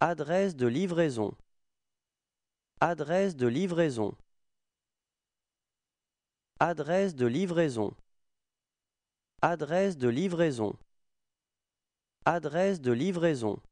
Adresse de livraison. Adresse de livraison. Adresse de livraison. Adresse de livraison. Adresse de livraison.